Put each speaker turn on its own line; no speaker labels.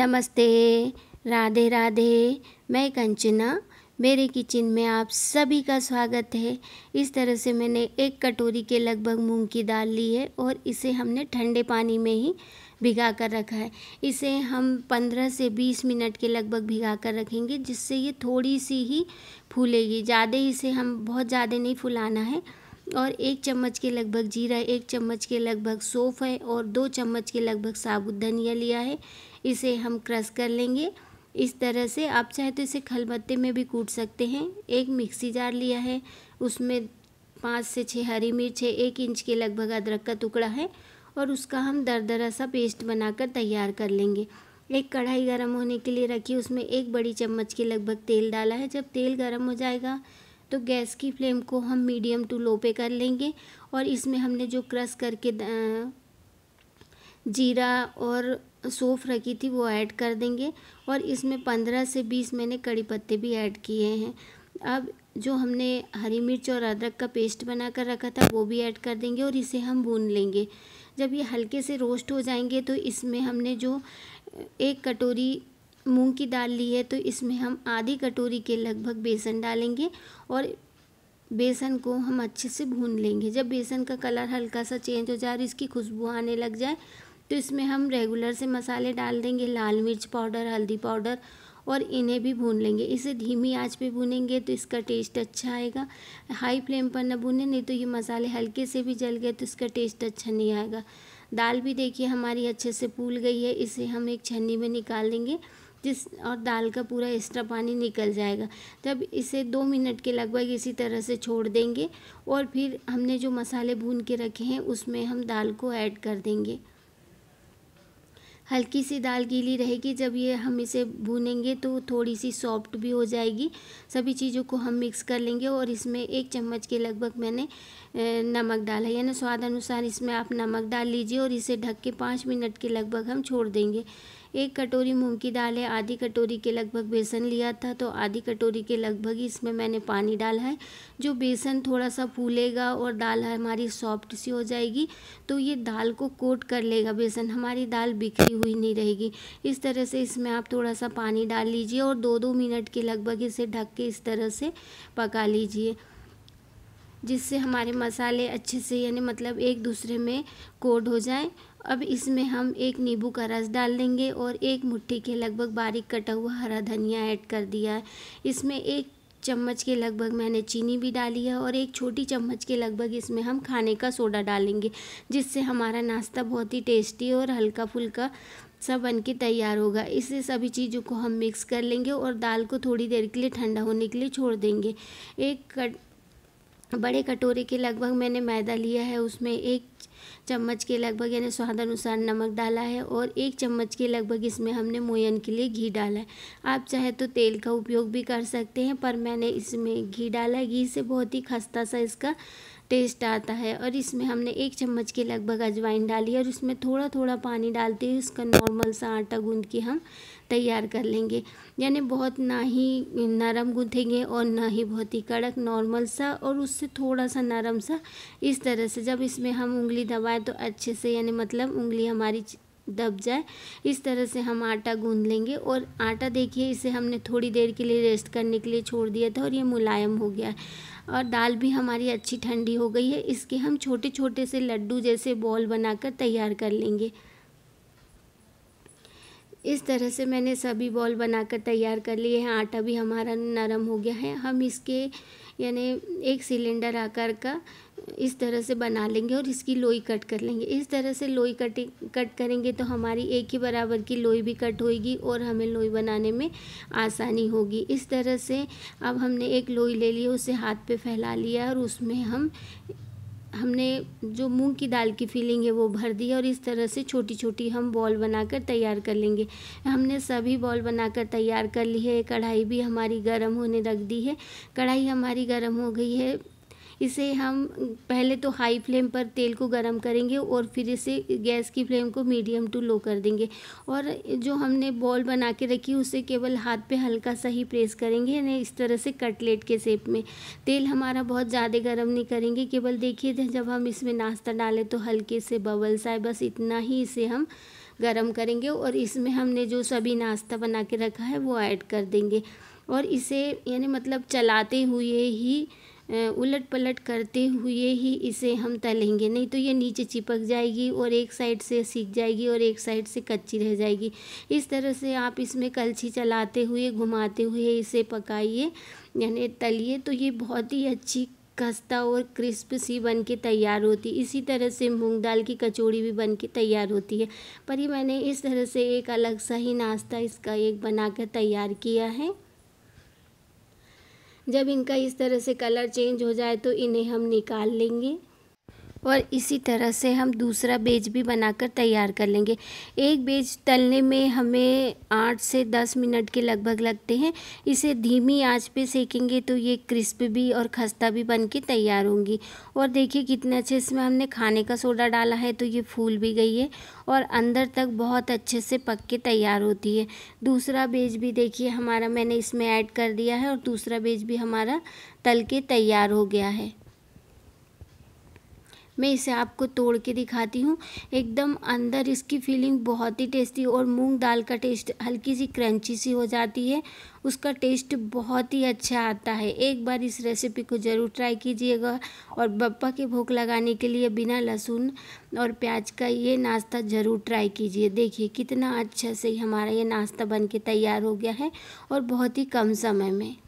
नमस्ते राधे राधे मैं कंचना मेरे किचन में आप सभी का स्वागत है इस तरह से मैंने एक कटोरी के लगभग मूंग की दाल ली है और इसे हमने ठंडे पानी में ही भिगा कर रखा है इसे हम 15 से 20 मिनट के लगभग भिगा कर रखेंगे जिससे ये थोड़ी सी ही फूलेगी ज़्यादा इसे हम बहुत ज़्यादा नहीं फुलाना है और एक चम्मच के लगभग जीरा एक चम्मच के लगभग सौफ है और दो चम्मच के लगभग साबुत धनिया लिया है इसे हम क्रश कर लेंगे इस तरह से आप चाहे तो इसे खलबत्ते में भी कूट सकते हैं एक मिक्सी जार लिया है उसमें पाँच से छः हरी मिर्च है एक इंच के लगभग अदरक का टुकड़ा है और उसका हम दरदरा सा पेस्ट बनाकर तैयार कर लेंगे एक कढ़ाई गर्म होने के लिए रखी उसमें एक बड़ी चम्मच के लगभग तेल डाला है जब तेल गर्म हो जाएगा तो गैस की फ्लेम को हम मीडियम टू लो पे कर लेंगे और इसमें हमने जो क्रश करके जीरा और सोफ रखी थी वो ऐड कर देंगे और इसमें पंद्रह से बीस मैंने कड़ी पत्ते भी ऐड किए हैं अब जो हमने हरी मिर्च और अदरक का पेस्ट बना कर रखा था वो भी ऐड कर देंगे और इसे हम भून लेंगे जब ये हल्के से रोस्ट हो जाएंगे तो इसमें हमने जो एक कटोरी मूंग की दाल ली है तो इसमें हम आधी कटोरी के लगभग बेसन डालेंगे और बेसन को हम अच्छे से भून लेंगे जब बेसन का कलर हल्का सा चेंज हो जाए और इसकी खुशबू आने लग जाए तो इसमें हम रेगुलर से मसाले डाल देंगे लाल मिर्च पाउडर हल्दी पाउडर और इन्हें भी भून लेंगे इसे धीमी आंच पे भूनेंगे तो इसका टेस्ट अच्छा आएगा हाई फ्लेम पर ना भूने नहीं तो ये मसाले हल्के से भी जल गए तो इसका टेस्ट अच्छा नहीं आएगा दाल भी देखिए हमारी अच्छे से फूल गई है इसे हम एक छन्नी में निकाल देंगे जिस और दाल का पूरा एक्स्ट्रा पानी निकल जाएगा तब इसे दो मिनट के लगभग इसी तरह से छोड़ देंगे और फिर हमने जो मसाले भून के रखे हैं उसमें हम दाल को ऐड कर देंगे हल्की सी दाल गीली रहेगी जब ये हम इसे भूनेंगे तो थोड़ी सी सॉफ्ट भी हो जाएगी सभी चीज़ों को हम मिक्स कर लेंगे और इसमें एक चम्मच के लगभग मैंने नमक डाला है यानी स्वाद अनुसार इसमें आप नमक डाल लीजिए और इसे ढक के पाँच मिनट के लगभग हम छोड़ देंगे एक कटोरी मूंग की दाल है आधी कटोरी के लगभग बेसन लिया था तो आधी कटोरी के लगभग ही इसमें मैंने पानी डाला है जो बेसन थोड़ा सा फूलेगा और दाल हमारी सॉफ्ट सी हो जाएगी तो ये दाल को कोट कर लेगा बेसन हमारी दाल बिखरी हुई नहीं रहेगी इस तरह से इसमें आप थोड़ा सा पानी डाल लीजिए और दो दो मिनट के लगभग इसे ढक के इस तरह से पका लीजिए जिससे हमारे मसाले अच्छे से यानी मतलब एक दूसरे में कोड हो जाए अब इसमें हम एक नींबू का रस डाल देंगे और एक मुट्ठी के लगभग बारीक कटा हुआ हरा धनिया ऐड कर दिया है इसमें एक चम्मच के लगभग मैंने चीनी भी डाली है और एक छोटी चम्मच के लगभग इसमें हम खाने का सोडा डालेंगे जिससे हमारा नाश्ता बहुत ही टेस्टी और हल्का फुल्का सब बन के तैयार होगा इससे सभी चीज़ों को हम मिक्स कर लेंगे और दाल को थोड़ी देर के लिए ठंडा होने के लिए छोड़ देंगे एक कट बड़े कटोरे के लगभग मैंने मैदा लिया है उसमें एक चम्मच के लगभग यानी स्वाद अनुसार नमक डाला है और एक चम्मच के लगभग इसमें हमने मोयन के लिए घी डाला है आप चाहे तो तेल का उपयोग भी कर सकते हैं पर मैंने इसमें घी डाला है घी से बहुत ही खस्ता सा इसका टेस्ट आता है और इसमें हमने एक चम्मच के लगभग अजवाइन डाली है और इसमें थोड़ा थोड़ा पानी डालते हुए उसका नॉर्मल सा आटा गूंद के हम तैयार कर लेंगे यानी बहुत ना ही नरम गूँथेंगे और ना ही बहुत ही कड़क नॉर्मल सा और उससे थोड़ा सा नरम सा इस तरह से जब इसमें हम उंगली दबाएं तो अच्छे से यानी मतलब उंगली हमारी दब जाए इस तरह से हम आटा गूँध लेंगे और आटा देखिए इसे हमने थोड़ी देर के लिए रेस्ट करने के लिए छोड़ दिया था और ये मुलायम हो गया और दाल भी हमारी अच्छी ठंडी हो गई है इसके हम छोटे छोटे से लड्डू जैसे बॉल बनाकर तैयार कर लेंगे इस तरह से मैंने सभी बॉल बनाकर तैयार कर लिए हैं आटा भी हमारा नरम हो गया है हम इसके यानी एक सिलेंडर आकार का इस तरह से बना लेंगे और इसकी लोई कट कर लेंगे इस तरह से लोई कट कट करेंगे तो हमारी एक ही बराबर की लोई भी कट होएगी और हमें लोई बनाने में आसानी होगी इस तरह से अब हमने एक लोई ले ली उसे हाथ पे फैला लिया और उसमें हम हमने जो मूंग की दाल की फीलिंग है वो भर दी और इस तरह से छोटी छोटी हम बॉल बनाकर तैयार कर लेंगे हमने सभी बॉल बनाकर तैयार कर ली है कढ़ाई भी हमारी गर्म होने रख दी है कढ़ाई हमारी गर्म हो गई है इसे हम पहले तो हाई फ्लेम पर तेल को गर्म करेंगे और फिर इसे गैस की फ्लेम को मीडियम टू लो कर देंगे और जो हमने बॉल बना के रखी उसे केवल हाथ पे हल्का सा ही प्रेस करेंगे यानी इस तरह से कटलेट के शेप में तेल हमारा बहुत ज़्यादा गर्म नहीं करेंगे केवल देखिए जब हम इसमें नाश्ता डालें तो हल्के से बबल्स आए बस इतना ही इसे हम गरम करेंगे और इसमें हमने जो सभी नाश्ता बना के रखा है वो ऐड कर देंगे और इसे यानी मतलब चलाते हुए ही उलट पलट करते हुए ही इसे हम तलेंगे नहीं तो ये नीचे चिपक जाएगी और एक साइड से सीख जाएगी और एक साइड से कच्ची रह जाएगी इस तरह से आप इसमें कलछी चलाते हुए घुमाते हुए इसे पकाइए यानी तलिए तो ये बहुत ही अच्छी खस्ता और क्रिस्प सी बन के तैयार होती इसी तरह से मूंग दाल की कचौड़ी भी बन के तैयार होती है पर ये मैंने इस तरह से एक अलग सा ही नाश्ता इसका एक बनाकर तैयार किया है जब इनका इस तरह से कलर चेंज हो जाए तो इन्हें हम निकाल लेंगे और इसी तरह से हम दूसरा बेज भी बनाकर तैयार कर लेंगे एक बेज तलने में हमें आठ से दस मिनट के लगभग लगते हैं इसे धीमी आंच पे सेकेंगे तो ये क्रिस्प भी और खस्ता भी बन के तैयार होंगी और देखिए कितने अच्छे इसमें हमने खाने का सोडा डाला है तो ये फूल भी गई है और अंदर तक बहुत अच्छे से पक के तैयार होती है दूसरा बेज भी देखिए हमारा मैंने इसमें ऐड कर दिया है और दूसरा बेज भी हमारा तल के तैयार हो गया है मैं इसे आपको तोड़ के दिखाती हूँ एकदम अंदर इसकी फीलिंग बहुत ही टेस्टी और मूंग दाल का टेस्ट हल्की सी क्रंची सी हो जाती है उसका टेस्ट बहुत ही अच्छा आता है एक बार इस रेसिपी को ज़रूर ट्राई कीजिएगा और बप्पा के भूख लगाने के लिए बिना लहसुन और प्याज का ये नाश्ता ज़रूर ट्राई कीजिए देखिए कितना अच्छा से हमारा ये नाश्ता बन के तैयार हो गया है और बहुत ही कम समय में